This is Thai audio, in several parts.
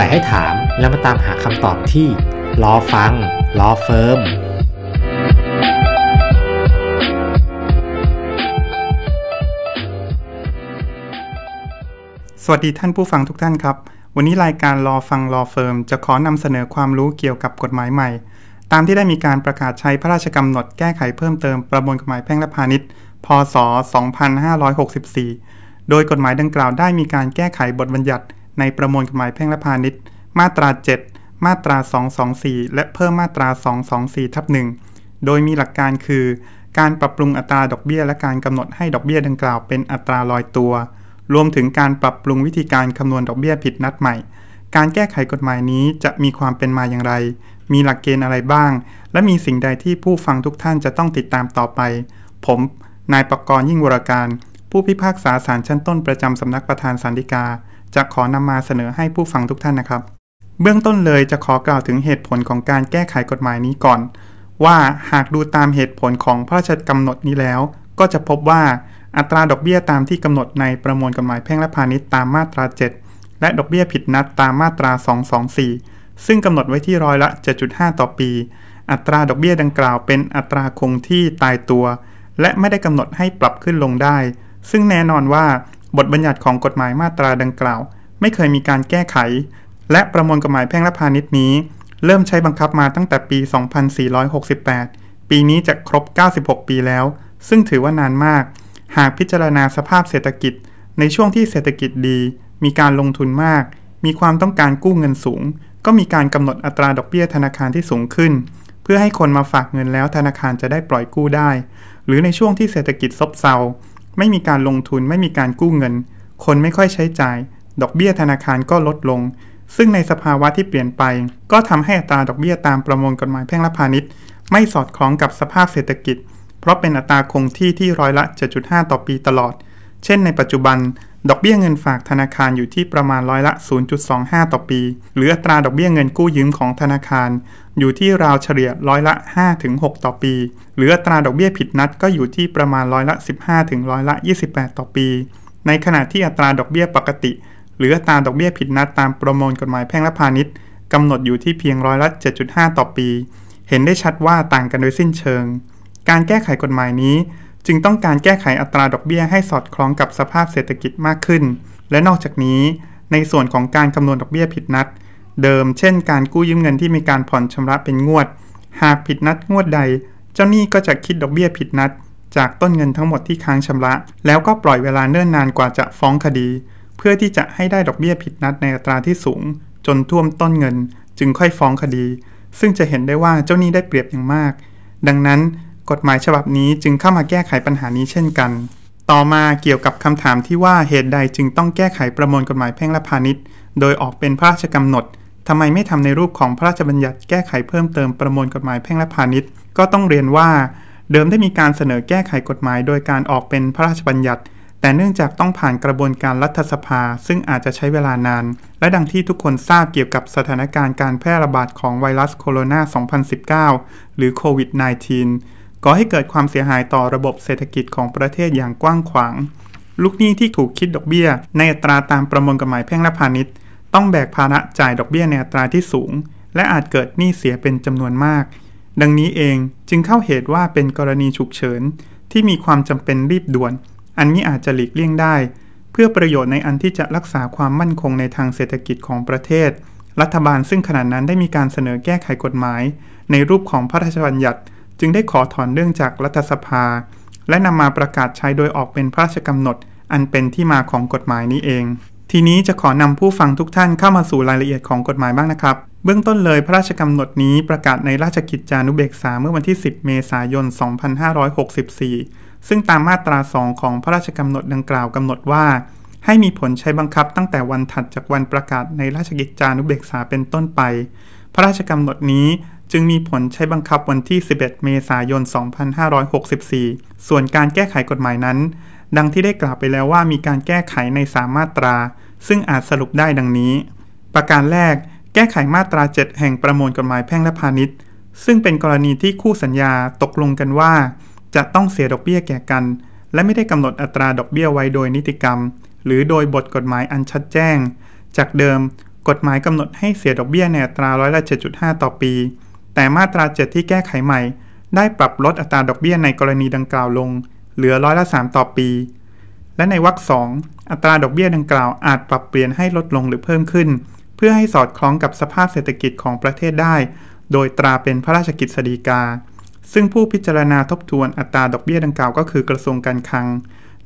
ใส่ให้ถามแล้วมาตามหาคำตอบที่ รอฟังรอเฟิร์ม สวัสดีท่านผู้ฟังทุกท่านครับ วันนี้รายการรอฟังรอเฟิร์มจะขอนำเสนอความรู้เกี่ยวกับกฎหมายใหม่ ตามที่ได้มีการประกาศใช้พระราชกำหนดแก้ไขเพิ่มเติมประมวลกฎหมายแพ่งและพาณิชย์ พศ 2564 โดยกฎหมายดังกล่าวได้มีการแก้ไขบทบัญญัติในประมวลกฎหมายแพ่งและพาณิชย์ มาตรา 7 มาตรา 224 และเพิ่มมาตรา 224ทับหนึ่งโดยมีหลักการคือการปรับปรุงอัตราดอกเบี้ยและการกำหนดให้ดอกเบี้ยดังกล่าวเป็นอัตราลอยตัว รวมถึงการปรับปรุงวิธีการ คำนวณดอกเบี้ยผิดนัดใหม่ การแก้ไขกฎหมายนี้จะมีความเป็นมาอย่างไร มีหลักเกณฑ์อะไรบ้าง และมีสิ่งใดที่ผู้ฟังทุกท่านจะต้องติดตามต่อไป ผม นายประกรณ์ยิ่งวรการ ผู้พิพากษาศาลชั้นต้นประจำสำนักประธานสันติกาจะขอนำมาเสนอให้ผู้ฟังทุกท่านนะครับ เบื้องต้นเลยจะขอกล่าวถึงเหตุผลของการแก้ไขกฎหมายนี้ก่อน ว่าหากดูตามเหตุผลของพระราชกำหนดนี้แล้ว ก็จะพบว่าอัตราดอกเบี้ยตามที่กำหนดในประมวลกฎหมายแพ่งและพาณิชย์ตามมาตรา 7 และดอกเบี้ยผิดนัดตามมาตรา 224 ซึ่งกำหนดไว้ที่ร้อยละ 7.5 ต่อปี อัตราดอกเบี้ยดังกล่าวเป็นอัตราคงที่ตายตัว และไม่ได้กำหนดให้ปรับขึ้นลงได้ ซึ่งแน่นอนว่าบทบัญญัติของกฎหมายมาตราดังกล่าว ไม่เคยมีการแก้ไข และประมวลกฎหมายแพ่งและพาณิชย์นี้ เริ่มใช้บังคับมาตั้งแต่ปี 2468 ปีนี้จะครบ 96 ปีแล้ว ซึ่งถือว่านานมาก หากพิจารณาสภาพเศรษฐกิจ ในช่วงที่เศรษฐกิจดี มีการลงทุนมาก มีความต้องการกู้เงินสูง ก็มีการกำหนดอัตราดอกเบี้ยธนาคารที่สูงขึ้น เพื่อให้คนมาฝากเงินแล้วธนาคารจะได้ปล่อยกู้ได้ หรือในช่วงที่เศรษฐกิจซบเซาไม่มีการลงทุนไม่มีการกู้เงิน คนไม่ค่อยใช้จ่าย ดอกเบี้ยธนาคารก็ลดลง ซึ่งในสภาวะที่เปลี่ยนไป ก็ทำให้อัตราดอกเบี้ยตามประมวลกฎหมายแพ่งและพาณิชย์ไม่สอดคล้องกับสภาพเศรษฐกิจ เพราะเป็นอัตราคงที่ที่ร้อยละ 7.5 ต่อปีตลอด เช่นในปัจจุบันดอกเบี้ยเงินฝากธนาคารอยู่ที่ประมาณร้อยละ 0.25 ต่อปี หรืออัตราดอกเบี้ยเงินกู้ยืมของธนาคาร อยู่ที่ราวเฉลี่ยร้อยละ 5-6 ต่อปี หรืออัตราดอกเบี้ยผิดนัดก็อยู่ที่ประมาณร้อยละ 15ร้อยละ28 ต่อปี ในขณะที่อัตราดอกเบี้ยปกติหรืออัตราดอกเบี้ยผิดนัดตามประมวลกฎหมายแพ่งและพาณิชย์กำหนดอยู่ที่เพียงร้อยละ 7.5 ต่อปี เห็นได้ชัดว่าต่างกันโดยสิ้นเชิง การแก้ไขกฎหมายนี้จึงต้องการแก้ไขอัตราดอกเบี้ยให้สอดคล้องกับสภาพเศรษฐกิจมากขึ้น และนอกจากนี้ ในส่วนของการคำนวณดอกเบี้ยผิดนัด เดิมเช่น การกู้ยืมเงินที่มีการผ่อนชำระเป็นงวด หากผิดนัดงวดใด เจ้าหนี้ก็จะคิดดอกเบี้ยผิดนัด จากต้นเงินทั้งหมดที่ค้างชำระ แล้วก็ปล่อยเวลาเนิ่นนานกว่าจะฟ้องคดี เพื่อที่จะให้ได้ดอกเบี้ยผิดนัดในอัตราที่สูง จนท่วมต้นเงินจึงค่อยฟ้องคดี ซึ่งจะเห็นได้ว่าเจ้าหนี้ได้เปรียบอย่างมาก ดังนั้นกฎหมายฉบับนี้จึงเข้ามาแก้ไขปัญหานี้เช่นกัน ต่อมาเกี่ยวกับคำถามที่ว่าเหตุใดจึงต้องแก้ไขประมวลกฎหมายแพ่งและพาณิชย์ โดยออกเป็นพระราชกำหนดทำไมไม่ทำในรูปของพระราชบัญญัติแก้ไขเพิ่มเติมประมวลกฎหมายแพ่งและพาณิชย์ ก็ต้องเรียนว่า เดิมได้มีการเสนอแก้ไขกฎหมาย โดยการออกเป็นพระราชบัญญัติ แต่เนื่องจากต้องผ่านกระบวนการรัฐสภา ซึ่งอาจจะใช้เวลานาน และดังที่ทุกคนทราบเกี่ยวกับสถานการณ์การแพร่ระบาดของไวรัสโคโรนา2019หรือโควิด -19 ก่อให้เกิดความเสียหายต่อระบบเศรษฐกิจของประเทศอย่างกว้างขวาง ลูกหนี้ที่ถูกคิดดอกเบี้ยในอัตราตามประมวลกฎหมายแพ่งและพาณิชย์ ต้องแบกภาระจ่ายดอกเบี้ยในอัตราที่สูง และอาจเกิดหนี้เสียเป็นจำนวนมาก ดังนี้เองจึงเข้าเหตุว่าเป็นกรณีฉุกเฉินที่มีความจำเป็นรีบด่วน อันนี้อาจจะหลีกเลี่ยงได้ เพื่อประโยชน์ในอันที่จะรักษาความมั่นคงในทางเศรษฐกิจของประเทศ รัฐบาลซึ่งขณะนั้นได้มีการเสนอแก้ไขกฎหมาย ในรูปของพระราชบัญญัติจึงได้ขอถอนเรื่องจากรัฐสภา และนำมาประกาศใช้โดยออกเป็นพระราชกำหนด อันเป็นที่มาของกฎหมายนี้เอง ทีนี้จะขอนำผู้ฟังทุกท่านเข้ามาสู่รายละเอียดของกฎหมายบ้างนะครับ เบื้องต้นเลยพระราชกำหนดนี้ประกาศในราชกิจจานุเบกษาเมื่อวันที่ 10 เมษายน 2564 ซึ่งตามมาตรา 2 ของพระราชกำหนดดังกล่าวกำหนดว่า ให้มีผลใช้บังคับตั้งแต่วันถัดจากวันประกาศในราชกิจจานุเบกษาเป็นต้นไป พระราชกำหนดนี้จึงมีผลใช้บังคับวันที่ 11 เมษายน 2564 ส่วนการแก้ไขกฎหมายนั้น ดังที่ได้กล่าวไปแล้วว่ามีการแก้ไขในสามมาตรา ซึ่งอาจสรุปได้ดังนี้ ประการแรก แก้ไขมาตรา 7 แห่งประมวลกฎหมายแพ่งและพาณิชย์ ซึ่งเป็นกรณีที่คู่สัญญาตกลงกันว่า จะต้องเสียดอกเบี้ยแก่กัน และไม่ได้กำหนดอัตราดอกเบี้ยไว้โดยนิติกรรม หรือโดยบทกฎหมายอันชัดแจ้ง จากเดิม กฎหมายกำหนดให้เสียดอกเบี้ยในอัตราร้อยละ7.5 ต่อปีแต่มาตราดที่แก้ไขใหม่ ได้ปรับลดอัตราดอกเบี้ยในกรณีดังกล่าวลง เหลือร้อยละสามต่อปี และในวรรคสองอัตราดอกเบี้ยดังกล่าวอาจปรับเปลี่ยนให้ลดลงหรือเพิ่มขึ้น เพื่อให้สอดคล้องกับสภาพเศรษฐกิจของประเทศได้ โดยตราเป็นพระราชกิจสฎีกา ซึ่งผู้พิจารณาทบทวนอัตราดอกเบี้ยดังกล่าวก็คือกระทรวงการคลัง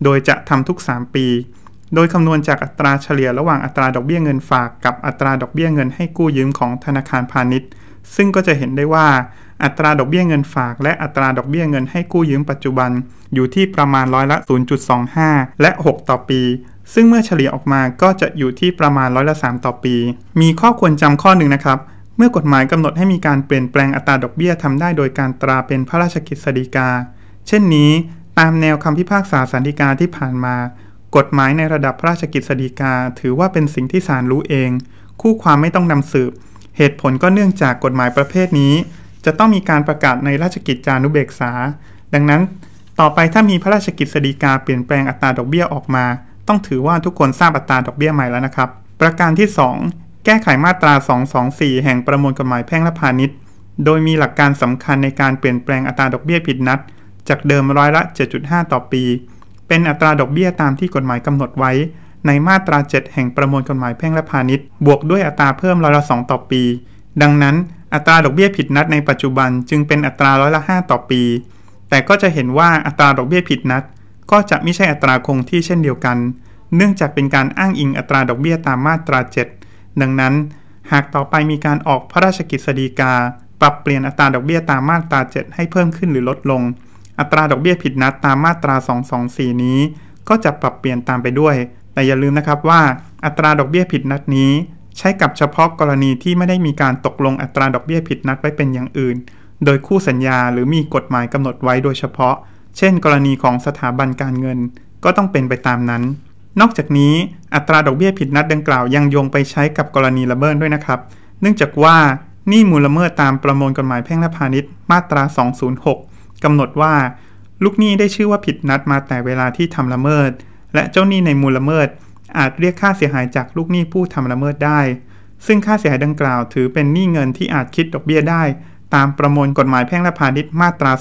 โดยจะทำทุก 3 ปี โดยคำนวณจากอัตราเฉลี่ยระหว่างอัตราดอกเบี้ยเงินฝาก กับอัตราดอกเบี้ยเงินให้กู้ยืมของธนาคารพาณิชย์ซึ่งก็จะเห็นได้ว่า อัตราดอกเบี้ยเงินฝาก และอัตราดอกเบี้ยเงินให้กู้ยืมปัจจุบันอยู่ที่ประมาณร้อยละ0.25 และ 6 ต่อปี ซึ่งเมื่อเฉลี่ยออกมาก็จะอยู่ที่ประมาณร้อยละ 3 ต่อปี มีข้อควรจำข้อหนึ่งนะครับ เมื่อกฎหมายกำหนดให้มีการเปลี่ยนแปลงอัตราดอกเบี้ยทำได้โดยการตราเป็นพระราชกิจสฎีกา เช่นนี้ ตามแนวคำพิพากษาสันติกาที่ผ่านมา กฎหมายในระดับพระราชกิจสฎีกาถือว่าเป็นสิ่งที่ศาลรู้เอง คู่ความไม่ต้องนำสืบเหตุผลก็เนื่องจากกฎหมายประเภทนี้ จะต้องมีการประกาศในราชกิจจานุเบกษา ดังนั้น ต่อไปถ้ามีพระราชกิจสฎีกาเปลี่ยนแปลงอัตราดอกเบี้ยออกมา ต้องถือว่าทุกคนทราบอัตราดอกเบี้ยใหม่แล้วนะครับ ประการที่ 2 แก้ไขมาตรา 224 แห่งประมวลกฎหมายแพ่งและพาณิชย์ โดยมีหลักการสำคัญในการเปลี่ยนแปลงอัตราดอกเบี้ยผิดนัด จากเดิมร้อยละ 7.5 ต่อปี เป็นอัตราดอกเบี้ยตามที่กฎหมายกำหนดไว้ในมาตรา 7 แห่งประมวลกฎหมายแพ่งและพาณิชย์ บวกด้วยอัตราเพิ่มร้อยละ2ต่อปี ดังนั้นอัตราดอกเบี้ยผิดนัดในปัจจุบันจึงเป็นอัตราร้อยละ 5 ต่อปี แต่ก็จะเห็นว่าอัตราดอกเบี้ยผิดนัด ก็จะไม่ใช่อัตราคงที่เช่นเดียวกัน เนื่องจากเป็นการอ้างอิงอัตราดอกเบี้ยตามมาตรา 7 ดังนั้น หากต่อไปมีการออกพระราชกิจสฎีกา ปรับเปลี่ยนอัตราดอกเบี้ยตามมาตรา7ให้เพิ่มขึ้นหรือลดลง อัตราดอกเบี้ยผิดนัดตามมาตรา224นี้ ก็จะปรับเปลี่ยนตามไปด้วยแต่อย่าลืมนะครับว่า อัตราดอกเบี้ยผิดนัดนี้ใช้กับเฉพาะกรณีที่ไม่ได้มีการตกลงอัตราดอกเบี้ยผิดนัดไว้เป็นอย่างอื่น โดยคู่สัญญาหรือมีกฎหมายกำหนดไว้โดยเฉพาะ เช่นกรณีของสถาบันการเงิน ก็ต้องเป็นไปตามนั้น นอกจากนี้ อัตราดอกเบี้ยผิดนัดดังกล่าวยังโยงไปใช้กับกรณีละเมิดด้วยนะครับ เนื่องจากว่านี่มูลละเมิดตามประมวลกฎหมายแพ่งและพาณิชย์มาตรา 206กำหนดว่า ลูกหนี้ได้ชื่อว่าผิดนัดมาแต่เวลาที่ทำละเมิดและเจ้าหนี้ในมูลละเมิดอาจเรียกค่าเสียหายจากลูกหนี้ผู้ทำละเมิดได้ ซึ่งค่าเสียหายดังกล่าวถือเป็นหนี้เงินที่อาจคิดดอกเบี้ยได้ ตามประมวลกฎหมายแพ่งและพาณิชย์มาตรา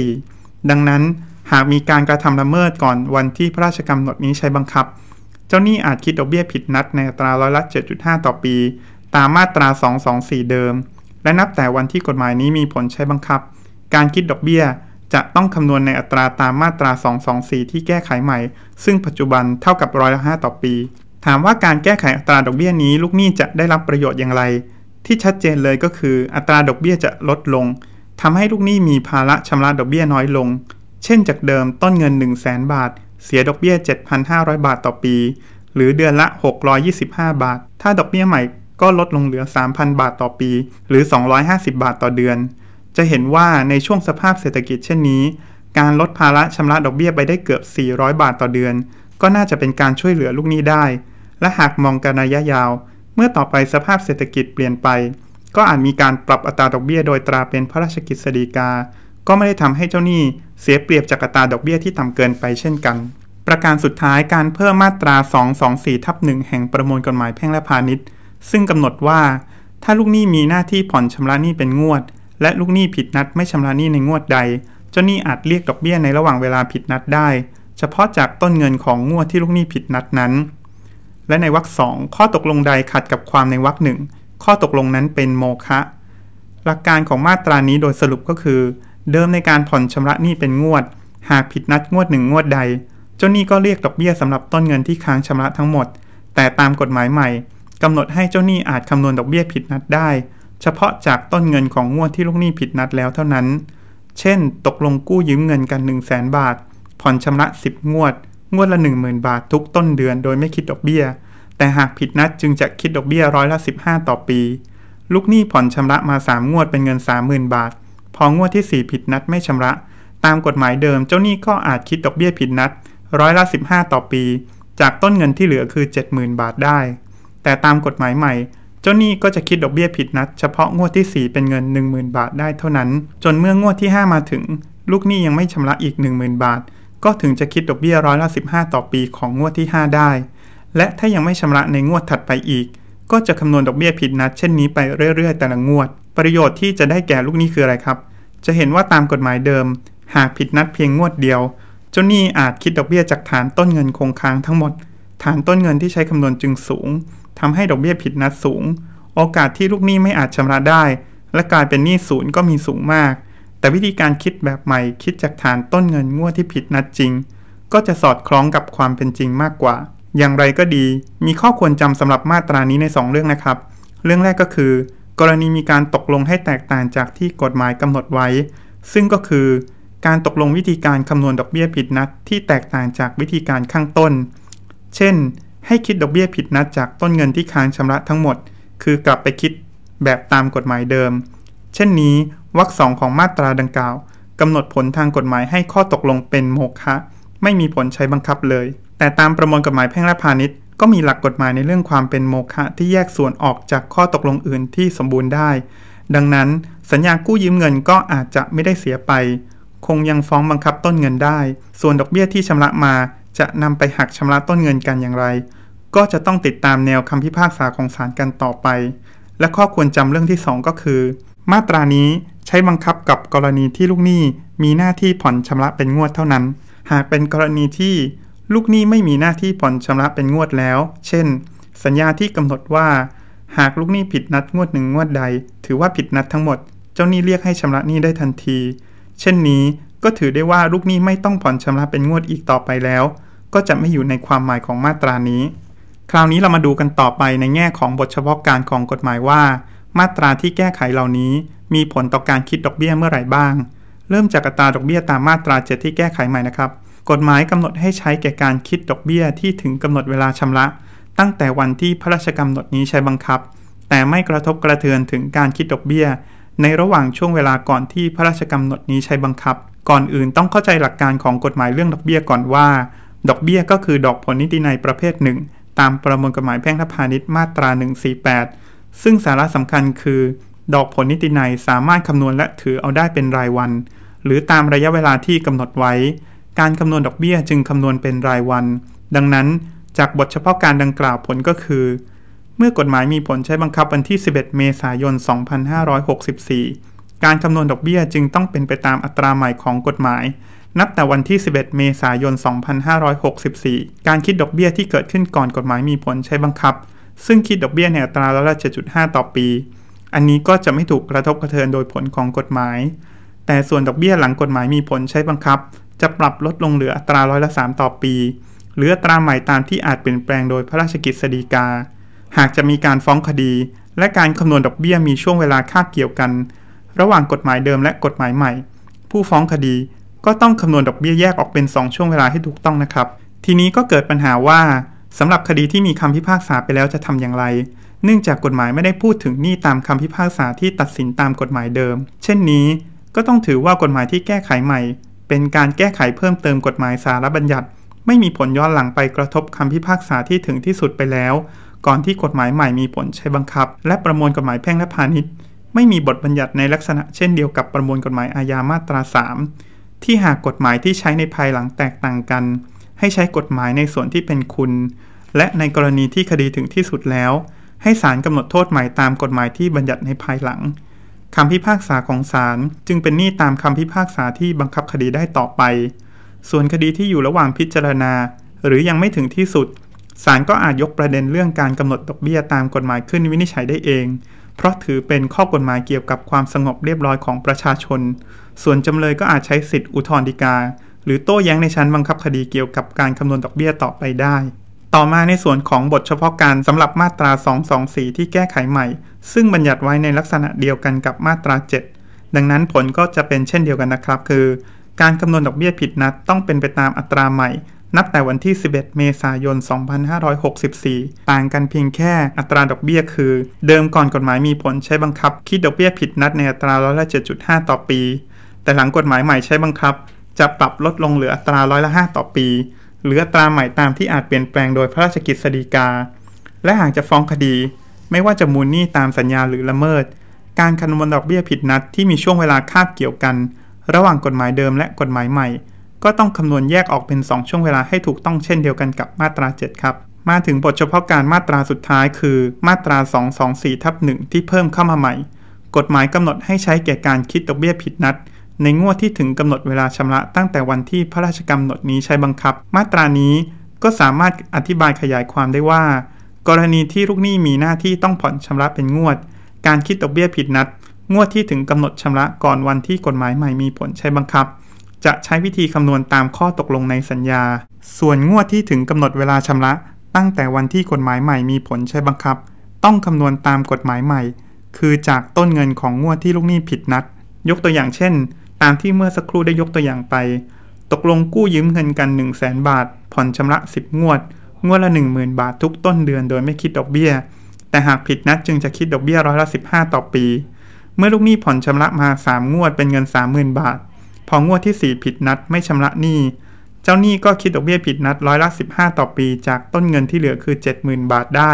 224 ดังนั้นหากมีการกระทำละเมิดก่อนวันที่พระราชกำหนดนี้ใช้บังคับ เจ้าหนี้อาจคิดดอกเบี้ยผิดนัดในตราร้อยละ7.5 ต่อปี ตามมาตรา 224 เดิม และนับแต่วันที่กฎหมายนี้มีผลใช้บังคับ การคิดดอกเบี้ยจะต้องคำนวณในอัตราตามมาตรา 224 ที่แก้ไขใหม่ ซึ่งปัจจุบันเท่ากับร้อยละ5ต่อปี ถามว่าการแก้ไขอัตราดอกเบี้ยนี้ลูกหนี้จะได้รับประโยชน์อย่างไร ที่ชัดเจนเลยก็คือ อัตราดอกเบี้ยจะลดลง ทำให้ลูกหนี้มีภาระชำระดอกเบี้ยน้อยลง เช่นจากเดิมต้นเงิน1 0 0 0 0 0บาท เสียดอกเบี้ย 7,500 บาทต่อปี หรือเดือนละ 625 บาท ถ้าดอกเบี้ยใหม่ก็ลดลงเหลือ 3,000 บาทต่อปี หรือ 250 บาทต่อเดือนจะเห็นว่าในช่วงสภาพเศรษฐกิจเช่นนี้ การลดภาระชำระดอกเบี้ยไปได้เกือบ 400 บาทต่อเดือน ก็น่าจะเป็นการช่วยเหลือลูกหนี้ได้ และหากมองการระยะยาว เมื่อต่อไปสภาพเศรษฐกิจเปลี่ยนไป ก็อาจมีการปรับอัตราดอกเบี้ยโดยตราเป็นพระราชกิจสฎีกา ก็ไม่ได้ทำให้เจ้าหนี้เสียเปรียบจากอัตราดอกเบี้ยที่ต่าเกินไปเช่นกัน ประการสุดท้ายการเพิ่มมาตรา 224ทับหนึ่งแห่งประมวลกฎหมายแพ่งและพาณิชย์ ซึ่งกำหนดว่า ถ้าลูกหนี้มีหน้าที่ผ่อนชำระหนี้เป็นงวดและลูกหนี้ผิดนัดไม่ชำระหนี้ในงวดใด เจ้าหนี้อาจเรียกดอกเบี้ยในระหว่างเวลาผิดนัดได้ เฉพาะจากต้นเงินของงวดที่ลูกหนี้ผิดนัดนั้น และในวรรคสองข้อตกลงใดขัดกับความในวรรคหนึ่งข้อตกลงนั้นเป็นโมฆะหลักการของมาตรานี้โดยสรุปก็คือ เดิมในการผ่อนชำระหนี้เป็นงวด หากผิดนัดงวดหนึ่งงวดใดเจ้าหนี้ก็เรียกดอกเบี้ยสำหรับต้นเงินที่ค้างชำระทั้งหมด แต่ตามกฎหมายใหม่กำหนดให้เจ้าหนี้อาจคำนวณดอกเบี้ยผิดนัดได้เฉพาะจากต้นเงินของงวดที่ลูกหนี้ผิดนัดแล้วเท่านั้น เช่น ตกลงกู้ยืมเงินกัน 1 0 0 0 0แสนบาท ผ่อนชำระ 10งวด งวดละ10,000 บาท ทุกต้นเดือนโดยไม่คิดดอกเบี้ย แต่หากผิดนัดจึงจะคิดดอกเบี้ยร้อยละ15ต่อปี ลูกหนี้ผ่อนชำระมา3งวดเป็นเงิน 30,000 บาท พองวดที่ 4 ผิดนัดไม่ชำระ ตามกฎหมายเดิมเจ้าหนี้ก็อาจคิดดอกเบี้ยผิดนัดร้อยละ15ต่อปี จากต้นเงินที่เหลือคือ 70,000 บาทได้ แต่ตามกฎหมายใหม่เจ้าหนี้ก็จะคิดดอกเบี้ยผิดนัดเฉพาะงวดที่ 4 เป็นเงิน 10,000 บาทได้เท่านั้น จนเมื่องวดที่ 5 มาถึงลูกหนี้ยังไม่ชำระอีก 10,000 บาท ก็ถึงจะคิดดอกเบี้ยร้อยละ15ต่อปีของงวดที่ 5 ได้ และถ้ายังไม่ชำระในงวดถัดไปอีก ก็จะคำนวณดอกเบี้ยผิดนัดเช่นนี้ไปเรื่อย ๆแต่ละงวด ประโยชน์ที่จะได้แก่ลูกหนี้คืออะไรครับ จะเห็นว่าตามกฎหมายเดิม หากผิดนัดเพียงงวดเดียวเจ้าหนี้อาจคิดดอกเบี้ยจากฐานต้นเงินคงค้างทั้งหมด ฐานต้นเงินที่ใช้คำนวณจึงสูงทำให้ดอกเบี้ยผิดนัดสูง โอกาสที่ลูกหนี้ไม่อาจชำระได้ และกลายเป็นหนี้ศูนย์ก็มีสูงมาก แต่วิธีการคิดแบบใหม่ คิดจากฐานต้นเงินงวดที่ผิดนัดจริง ก็จะสอดคล้องกับความเป็นจริงมากกว่า อย่างไรก็ดี มีข้อควรจำสำหรับมาตรานี้ใน 2 เรื่องนะครับ เรื่องแรกก็คือ กรณีมีการตกลงให้แตกต่างจากที่กฎหมายกำหนดไว้ ซึ่งก็คือการตกลงวิธีการคำนวณดอกเบี้ยผิดนัดที่แตกต่างจากวิธีการข้างต้น เช่นให้คิดดอกเบี้ยผิดนัดจากต้นเงินที่ค้างชำระทั้งหมด คือกลับไปคิดแบบตามกฎหมายเดิม เช่นนี้วรรคสองของมาตราดังกล่าวกำหนดผลทางกฎหมายให้ข้อตกลงเป็นโมฆะไม่มีผลใช้บังคับเลย แต่ตามประมวลกฎหมายแพ่งและพาณิชย์ก็มีหลักกฎหมายในเรื่องความเป็นโมฆะที่แยกส่วนออกจากข้อตกลงอื่นที่สมบูรณ์ได้ ดังนั้น สัญญากู้ยืมเงินก็อาจจะไม่ได้เสียไป คงยังฟ้องบังคับต้นเงินได้ ส่วนดอกเบี้ยที่ชำระมาจะนำไปหักชำระต้นเงินกันอย่างไร ก็จะต้องติดตามแนวคำพิพากษาของศาลกันต่อไป และข้อควรจำเรื่องที่2ก็คือ มาตรานี้ใช้บังคับกับกรณีที่ลูกหนี้มีหน้าที่ผ่อนชำระเป็นงวดเท่านั้น หากเป็นกรณีที่ลูกหนี้ไม่มีหน้าที่ผ่อนชำระเป็นงวดแล้ว เช่น สัญญาที่กำหนดว่า หากลูกหนี้ผิดนัดงวดหนึ่นึ่งงวดใด ถือว่าผิดนัดทั้งหมด เจ้าหนี้เรียกให้ชำระหนี้ได้ทันที เช่นนี้ก็ถือได้ว่าลูกหนี้ไม่ต้องผ่อนชำระเป็นงวดอีกต่อไปแล้ว ก็จะไม่อยู่ในความหมายของมาตรานี้ คราวนี้เรามาดูกันต่อไปในแง่ของบทเฉพาะการของกฎหมายว่า มาตราที่แก้ไขเหล่านี้ มีผลต่อการคิดดอกเบี้ยเมื่อไหร่บ้าง เริ่มจากอัตราดอกเบี้ยตามมาตราเดที่แก้ไขใหม่นะครับ กฎหมายกำหนดให้ใช้แก่การคิดดอกเบี้ยที่ถึงกำหนดเวลาชำระ ตั้งแต่วันที่พระราชกำหนดนี้ใช้บังคับ แต่ไม่กระทบกระเทือนถึงการคิดดอกเบี้ย ในระหว่างช่วงเวลาก่อนที่พระราชกำหนดนี้ใช้บังคับก่อนอื่นต้องเข้าใจหลักการของกฎหมายเรื่องดอกเบี้ยก่อนว่า ดอกเบี้ยก็คือดอกผลนิติในประเภทหนึ่ง ตามประมวลกฎหมายแพ่งและพาณิชย์มาตรา 148 ซึ่งสาระสำคัญคือ ดอกผลนิติในสามารถคำนวณและถือเอาได้เป็นรายวัน หรือตามระยะเวลาที่กำหนดไว้ การคำนวณดอกเบี้ยจึงคำนวณเป็นรายวัน ดังนั้นจากบทเฉพาะการดังกล่าวผลก็คือ เมื่อกฎหมายมีผลใช้บังคับวันที่ 11 เมษายน 2564การคำนวณดอกเบี้ยจึงต้องเป็นไปตามอัตราใหม่ของกฎหมาย นับแต่วันที่ 11 เมษายน 2564 การคิดดอกเบี้ยที่เกิดขึ้นก่อนกฎหมายมีผลใช้บังคับ ซึ่งคิดดอกเบี้ยในอัตราร้อยละ7.5ต่อปี อันนี้ก็จะไม่ถูกกระทบกระเทือนโดยผลของกฎหมาย แต่ส่วนดอกเบี้ยหลังกฎหมายมีผลใช้บังคับ จะปรับลดลงเหลืออัตราร้อยละ3ต่อปี หรืออัตราใหม่ตามที่อาจเปลี่ยนแปลงโดยพระราชกิจสฎีกา หากจะมีการฟ้องคดี และการคำนวณดอกเบี้ยมีช่วงเวลาคาบเกี่ยวกันระหว่างกฎหมายเดิมและกฎหมายใหม่ ผู้ฟ้องคดีก็ต้องคำนวณดอกเบี้ยแยกออกเป็น2ช่วงเวลาให้ถูกต้องนะครับ ทีนี้ก็เกิดปัญหาว่าสำหรับคดีที่มีคำพิพากษาไปแล้วจะทำอย่างไร เนื่องจากกฎหมายไม่ได้พูดถึงหนี้ตามคำพิพากษาที่ตัดสินตามกฎหมายเดิม เช่นนี้ก็ต้องถือว่ากฎหมายที่แก้ไขใหม่ เป็นการแก้ไขเพิ่มเติมกฎหมายสารบัญญัติ ไม่มีผลย้อนหลังไปกระทบคำพิพากษาที่ถึงที่สุดไปแล้วก่อนที่กฎหมายใหม่มีผลใช้บังคับ และประมวลกฎหมายแพ่งและพาณิชย์ไม่มีบทบัญญัติในลักษณะเช่นเดียวกับประมวลกฎหมายอาญามาตรา 3 ที่หากกฎหมายที่ใช้ในภายหลังแตกต่างกัน ให้ใช้กฎหมายในส่วนที่เป็นคุณ และในกรณีที่คดีถึงที่สุดแล้ว ให้ศาลกำหนดโทษใหม่ตามกฎหมายที่บัญญัติในภายหลังคำพิพากษาของศาลจึงเป็นหนี้ตามคำพิพากษาที่บังคับคดีได้ต่อไป ส่วนคดีที่อยู่ระหว่างพิจารณา หรือยังไม่ถึงที่สุดศาลก็อาจยกประเด็นเรื่องการกำหนดดอกเบี้ยตามกฎหมายขึ้นวินิจฉัยได้เองเพราะถือเป็นข้อกฎหมายเกี่ยวกับความสงบเรียบร้อยของประชาชน ส่วนจำเลยก็อาจใช้สิทธิอุทธรฎีกา หรือโต้แย้งในชั้นบังคับคดีเกี่ยวกับการคำนวณดอกเบี้ยต่อไปได้ ต่อมาในส่วนของบทเฉพาะการสำหรับมาตรา 224 ที่แก้ไขใหม่ ซึ่งบัญญัติไว้ในลักษณะเดียวกันกับมาตรา 7 ดังนั้นผลก็จะเป็นเช่นเดียวกันนะครับ คือ การคำนวณดอกเบี้ยผิดนัดต้องเป็นไปตามอัตราใหม่นับแต่วันที่ 11 เมษายน 2564 ต่างกันเพียงแค่อัตราดอกเบี้ยคือเดิมก่อนกฎหมายมีผลใช้บังคับคิดดอกเบี้ยผิดนัดในอัตราร้อยละ7.5 ต่อปี แต่หลังกฎหมายใหม่ใช้บังคับจะปรับลดลงเหลืออัตราร้อยละ5ต่อปีหรืออัตราใหม่ตามที่อาจเปลี่ยนแปลงโดยพระราชกิจฎีกา และหากจะฟ้องคดี ไม่ว่าจะมูลหนี้ตามสัญญาหรือละเมิด การคำนวณดอกเบี้ยผิดนัดที่มีช่วงเวลาคาบเกี่ยวกัน ระหว่างกฎหมายเดิมและกฎหมายใหม่ก็ต้องคำนวณแยกออกเป็น 2 ช่วงเวลาให้ถูกต้องเช่นเดียวกันกับมาตรา 7 ครับ มาถึงบทเฉพาะการมาตราสุดท้ายคือมาตรา 224ทับ1ที่เพิ่มเข้ามาใหม่ กฎหมายกำหนดให้ใช้แก่การคิดดอกเบี้ยผิดนัด ในงวดที่ถึงกำหนดเวลาชำระตั้งแต่วันที่พระราชกำหนดนี้ใช้บังคับ มาตรานี้ก็สามารถอธิบายขยายความได้ว่า กรณีที่ลูกหนี้มีหน้าที่ต้องผ่อนชำระเป็นงวด การคิดดอกเบี้ยผิดนัดงวดที่ถึงกำหนดชำระก่อนวันที่กฎหมายใหม่มีผลใช้บังคับจะใช้วิธีคำนวณตามข้อตกลงในสัญญา ส่วนงวดที่ถึงกำหนดเวลาชำระ ตั้งแต่วันที่กฎหมายใหม่มีผลใช้บังคับ ต้องคำนวณตามกฎหมายใหม่ คือจากต้นเงินของงวดที่ลูกหนี้ผิดนัด ยกตัวอย่างเช่น ตามที่เมื่อสักครู่ได้ยกตัวอย่างไป ตกลงกู้ยืมเงินกัน 1 0 0 0 0แบาท ผ่อนชำระ 10 งวด งวดละ10,000 บาททุกต้นเดือนโดยไม่คิดดอกเบี้ย แต่หากผิดนัดจึงจะคิดดอกเบี้ยร้อยละ15ต่อปี เมื่อลูกหนี้ผ่อนชำระมา 3งวด เป็นเงิน 30,000 บาทพองวดที่ 4 ผิดนัดไม่ชำระหนี้ เจ้าหนี้ก็คิดดอกเบี้ยผิดนัดร้อยละ15 ต่อปีจากต้นเงินที่เหลือคือ 70,000 บาทได้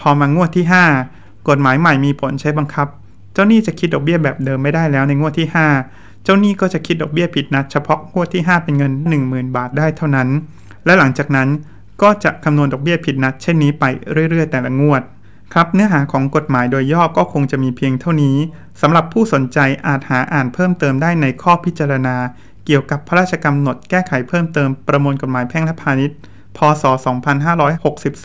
พอมางวดที่ 5 กฎหมายใหม่มีผลใช้บังคับ เจ้าหนี้จะคิดดอกเบี้ยแบบเดิมไม่ได้แล้วในงวดที่ 5 เจ้าหนี้ก็จะคิดดอกเบี้ยผิดนัด เฉพาะงวดที่5เป็นเงิน 10,000 บาทได้เท่านั้น และหลังจากนั้นก็จะคำนวณดอกเบี้ยผิดนัดเช่นนี้ไปเรื่อยๆ แต่ละงวดครับเนื้อหาของกฎหมายโดยย่อก็คงจะมีเพียงเท่านี้สำหรับผู้สนใจอาจหาอ่านเพิ่มเติมได้ในข้อพิจารณา เกี่ยวกับพระราชกำหนดแก้ไขเพิ่มเติมประมวลกฎหมายแพ่งและพาณิชย์ พศ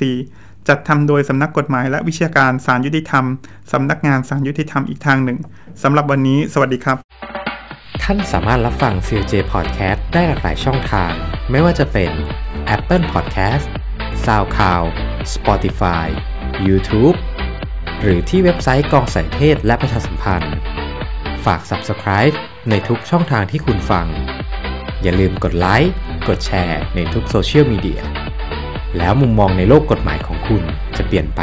2564 จัดทำโดยสำนักกฎหมายและวิชาการสารยุติธรรมสำนักงานสารยุติธรรมอีกทางหนึ่งสำหรับวันนี้ สวัสดีครับ ท่านสามารถรับฟัง CJ Podcast ได้หลากหลายช่องทาง ไม่ว่าจะเป็น Apple Podcast SoundCloud Spotify YouTube หรือที่เว็บไซต์กองสายเทศและประชาสัมพันธ์ ฝาก Subscribe ในทุกช่องทางที่คุณฟัง อย่าลืมกดไลค์กดแชร์ ในทุกโซเชียลมีเดียแล้วมุมมองในโลกกฎหมายของคุณจะเปลี่ยนไป